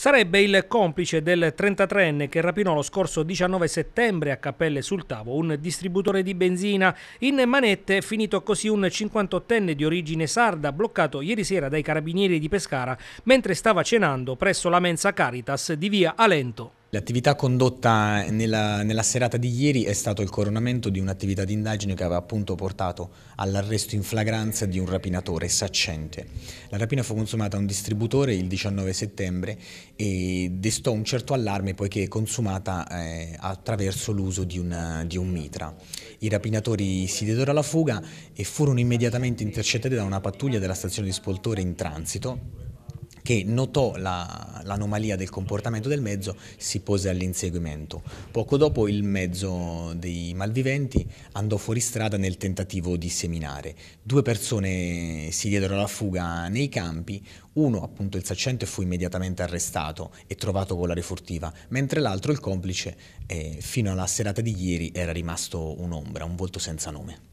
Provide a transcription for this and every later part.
Sarebbe il complice del 33enne che rapinò lo scorso 19 settembre a Cappelle sul Tavo un distributore di benzina. In manette è finito così un 58enne di origine sarda bloccato ieri sera dai carabinieri di Pescara mentre stava cenando presso la mensa Caritas di via Alento. L'attività condotta nella, nella, serata di ieri è stato il coronamento di un'attività di indagine che aveva appunto portato all'arresto in flagranza di un rapinatore saccente. La rapina fu consumata a un distributore il 19 settembre e destò un certo allarme poiché è consumata eh, attraverso l'uso di, di, un mitra. I rapinatori si diedero alla fuga e furono immediatamente intercettati da una pattuglia della stazione di Spoltore in transito che notò la, l'anomalia del comportamento del mezzo, si pose all'inseguimento. Poco dopo il mezzo dei malviventi andò fuori strada nel tentativo di seminare. Due persone si diedero alla fuga nei campi, uno, appunto il saccente, fu immediatamente arrestato e trovato con la refurtiva, mentre l'altro, il complice, eh, fino alla serata di ieri era rimasto un'ombra, un volto senza nome.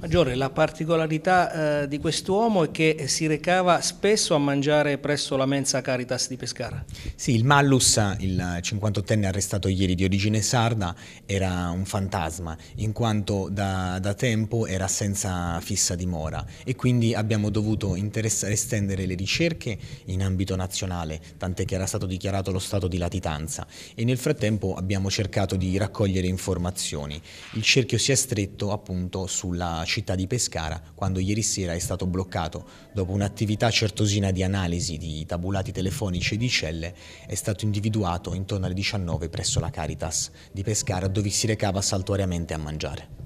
Maggiore, la particolarità eh, di quest'uomo è che si recava spesso a mangiare presso la mensa Caritas di Pescara. Sì, il Mallus, il 58enne arrestato ieri di origine sarda, era un fantasma, in quanto da, da tempo era senza fissa dimora e quindi abbiamo dovuto estendere le ricerche in ambito nazionale, tant'è che era stato dichiarato lo stato di latitanza e nel frattempo abbiamo cercato di raccogliere informazioni. Il cerchio si è stretto appunto sulla città di Pescara quando ieri sera è stato bloccato. Dopo un'attività certosina di analisi di tabulati telefonici e di celle è stato individuato intorno alle 19 presso la Caritas di Pescara dove si recava saltuariamente a mangiare.